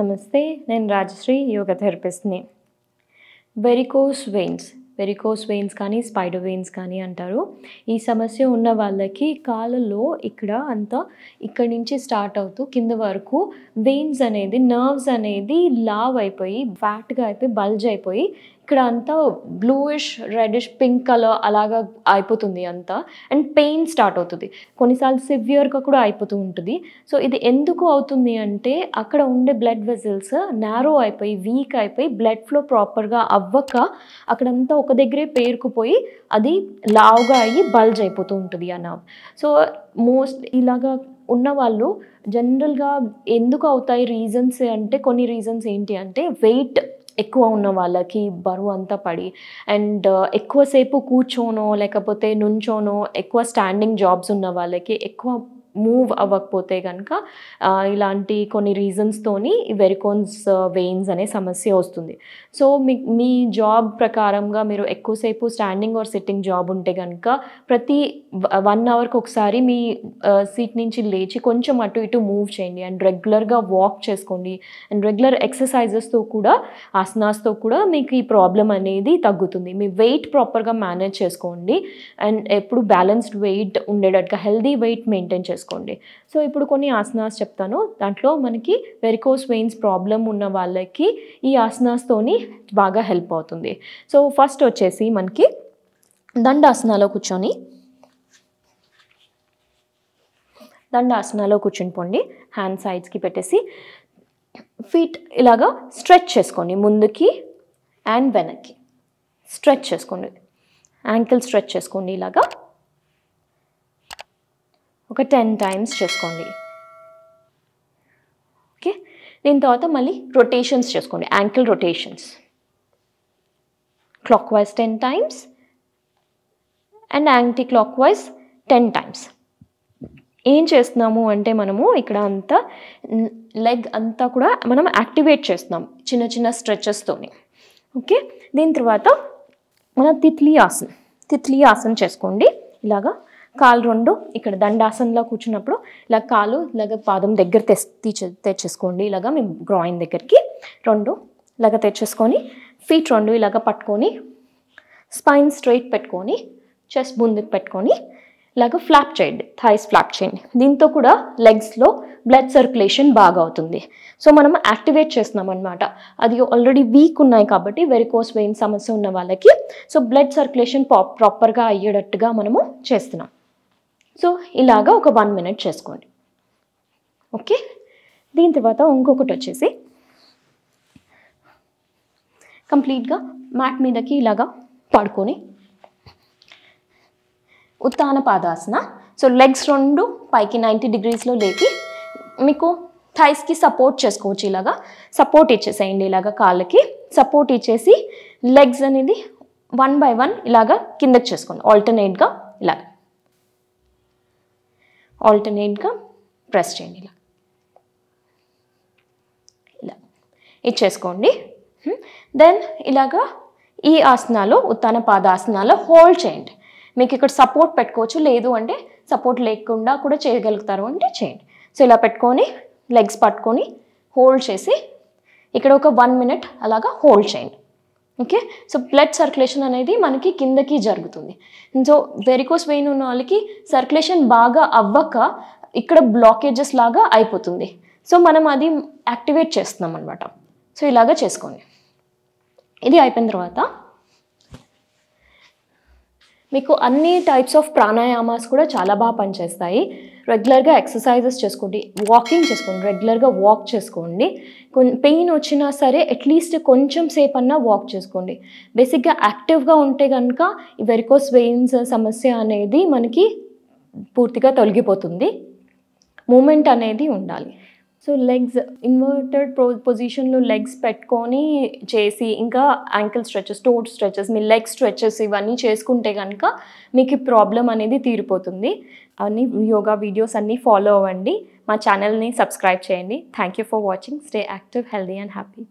నమస్తే నేను రాజశ్రీ యోగ థెరపిస్ట్ని వెరికోస్ వెయిన్స్ వెరికోస్ వెయిన్స్ కానీ స్పైడర్ వెయిన్స్ కానీ అంటారు ఈ సమస్య ఉన్న వాళ్ళకి కాళ్ళలో ఇక్కడ అంతా ఇక్కడి నుంచి స్టార్ట్ అవుతూ కింద వరకు వెయిన్స్ అనేది నర్వ్స్ అనేది లావ్ అయిపోయి ఫ్యాట్గా అయిపోయి బల్జ్ అయిపోయి ఇక్కడ అంతా బ్లూయిష్ రెడిష్ పింక్ కలర్ అలాగా అయిపోతుంది అంతా అండ్ పెయిన్ స్టార్ట్ అవుతుంది కొన్నిసార్లు సివియర్గా కూడా అయిపోతూ ఉంటుంది సో ఇది ఎందుకు అవుతుంది అంటే అక్కడ ఉండే బ్లడ్ వెజల్స్ నారో అయిపోయి వీక్ అయిపోయి బ్లడ్ ఫ్లో ప్రాపర్గా అవ్వక అక్కడంతా ఒక దగ్గరే పేరుకుపోయి అది లావుగా అయ్యి బల్జ్ అయిపోతూ ఉంటుంది అన్న సో మోస్ట్ ఇలాగా ఉన్న వాళ్ళు జనరల్గా ఎందుకు అవుతాయి రీజన్స్ అంటే కొన్ని రీజన్స్ ఏంటి అంటే వెయిట్ ఎక్కువ ఉన్న వాళ్ళకి బరువు అంతా పడి అండ్ uh, ఎక్కువసేపు కూర్చోనో లేకపోతే నుంచోనో ఎక్కువ స్టాండింగ్ జాబ్స్ ఉన్న వాళ్ళకి ఎక్కువ మూవ్ అవ్వకపోతే కనుక ఇలాంటి కొన్ని రీజన్స్తోని వెరికోన్స్ వెయిన్స్ అనే సమస్య వస్తుంది సో మీ మీ జాబ్ ప్రకారంగా మీరు ఎక్కువసేపు స్టాండింగ్ ఆర్ సిట్టింగ్ జాబ్ ఉంటే కనుక ప్రతి వన్ అవర్కి ఒకసారి మీ సీట్ నుంచి లేచి కొంచెం అటు ఇటు మూవ్ చేయండి అండ్ రెగ్యులర్గా వాక్ చేసుకోండి అండ్ రెగ్యులర్ ఎక్సర్సైజెస్తో కూడా ఆసనాస్తో కూడా మీకు ఈ ప్రాబ్లం అనేది తగ్గుతుంది మీ వెయిట్ ప్రాపర్గా మేనేజ్ చేసుకోండి అండ్ ఎప్పుడు బ్యాలెన్స్డ్ వెయిట్ ఉండేటట్టుగా హెల్దీ వెయిట్ మెయింటైన్ చేసుకోండి చేసుకోండి సో ఇప్పుడు కొన్ని ఆసనాస్ చెప్తాను దాంట్లో మనకి వెరికోస్ వెయిన్స్ ప్రాబ్లం ఉన్న వాళ్ళకి ఈ ఆసనాస్తోని బాగా హెల్ప్ అవుతుంది సో ఫస్ట్ వచ్చేసి మనకి దండాసనాలో కూర్చొని దండాసనాలో కూర్చునిపోండి హ్యాండ్ సైడ్స్కి పెట్టేసి ఫీట్ ఇలాగా స్ట్రెచ్ చేసుకోండి ముందుకి అండ్ వెనక్కి స్ట్రెచ్ చేసుకోండి యాంకిల్ స్ట్రెచ్ చేసుకోండి ఇలాగా ఒక టెన్ టైమ్స్ చేసుకోండి ఓకే దీని తర్వాత మళ్ళీ రొటేషన్స్ చేసుకోండి ankle rotations clock wise ten times and clock wise ten times ఏం చేస్తున్నాము అంటే మనము ఇక్కడ అంతా లెగ్ అంతా కూడా మనం యాక్టివేట్ చేస్తున్నాం చిన్న చిన్న స్ట్రెచెస్తోని ఓకే దీని తర్వాత మన తిత్లీ ఆసన్ తిత్లీ ఆసన్ చేసుకోండి ఇలాగా కాలు రెండు ఇక్కడ దండాసనలో కూర్చున్నప్పుడు ఇలా కాలు ఇలాగ పాదం దగ్గర తెచ్చి తెచ్చేసుకోండి ఇలాగ మీ గ్రాయిన్ దగ్గరికి రెండు ఇలాగ తెచ్చేసుకొని ఫీట్ రెండు ఇలాగ పట్టుకొని స్పైన్ స్ట్రైట్ పెట్టుకొని చెస్ట్ ముందుకు పెట్టుకొని ఇలాగ ఫ్లాప్ చేయండి థైస్ ఫ్లాప్ చేయండి దీంతో కూడా లెగ్స్లో బ్లడ్ సర్క్యులేషన్ బాగా అవుతుంది సో మనం యాక్టివేట్ చేస్తున్నాం అనమాట అది ఆల్రెడీ వీక్ ఉన్నాయి కాబట్టి వెరికోస్ వెయిన్ సమస్య ఉన్న వాళ్ళకి సో బ్లడ్ సర్క్యులేషన్ ప్రాపర్గా అయ్యేటట్టుగా మనము చేస్తున్నాం సో ఇలాగా ఒక వన్ మినిట్ చేసుకోండి ఓకే దీని తర్వాత ఇంకొకటి వచ్చేసి కంప్లీట్గా మ్యాట్ మీదకి ఇలాగా పడుకొని ఉత్తాన పాదాసన సో లెగ్స్ రెండు పైకి నైంటీ డిగ్రీస్లో లేపి మీకు థైస్కి సపోర్ట్ చేసుకోవచ్చు ఇలాగా సపోర్ట్ ఇచ్చేసేయండి ఇలాగా కాళ్ళకి సపోర్ట్ ఇచ్చేసి లెగ్స్ అనేది వన్ బై వన్ ఇలాగా కిందకి చేసుకోండి ఆల్టర్నేట్గా ఇలాగా ఆల్టర్నేట్గా ప్రెస్ చేయండి ఇలా ఇలా ఇచ్చేసుకోండి దెన్ hmm. ఇలాగా ఈ ఆసనాలు ఉత్తాన పాదాసనాలు హోల్డ్ చేయండి మీకు ఇక్కడ సపోర్ట్ పెట్టుకోవచ్చు లేదు అంటే సపోర్ట్ లేకుండా కూడా చేయగలుగుతారు అంటే చేయండి సో ఇలా పెట్టుకొని లెగ్స్ పట్టుకొని హోల్డ్ చేసి ఇక్కడ ఒక వన్ మినిట్ అలాగా హోల్డ్ చేయండి ఓకే సో బ్లడ్ సర్క్యులేషన్ అనేది మనకి కిందకి జరుగుతుంది సో వెరికోస్ వెయిన్ ఉన్న వాళ్ళకి సర్క్యులేషన్ బాగా అవ్వక ఇక్కడ బ్లాకేజెస్ లాగా అయిపోతుంది సో మనం అది యాక్టివేట్ చేస్తున్నాం అనమాట సో ఇలాగ చేసుకోండి ఇది అయిపోయిన తర్వాత మీకు అన్ని టైప్స్ ఆఫ్ ప్రాణాయామాస్ కూడా చాలా బాగా పనిచేస్తాయి రెగ్యులర్గా ఎక్సర్సైజెస్ చేసుకోండి వాకింగ్ చేసుకోండి రెగ్యులర్గా వాక్ చేసుకోండి పెయిన్ వచ్చినా సరే అట్లీస్ట్ కొంచెం సేపు అన్నా వాక్ చేసుకోండి బేసిక్గా యాక్టివ్గా ఉంటే కనుక ఈ వెరికోస్ వెయిన్స్ సమస్య అనేది మనకి పూర్తిగా తొలగిపోతుంది మూమెంట్ అనేది ఉండాలి సో లెగ్స్ ఇన్వర్టెడ్ ప్రో పొజిషన్లో లెగ్స్ పెట్టుకొని చేసి ఇంకా యాంకిల్ స్ట్రెచెస్ టోట్ స్ట్రెచెస్ మీ లెగ్ స్ట్రెచెస్ ఇవన్నీ చేసుకుంటే కనుక మీకు ప్రాబ్లం అనేది తీరిపోతుంది అన్ని యోగా వీడియోస్ అన్నీ ఫాలో అవ్వండి మా ఛానల్ని సబ్స్క్రైబ్ చేయండి thank you for watching stay active healthy and happy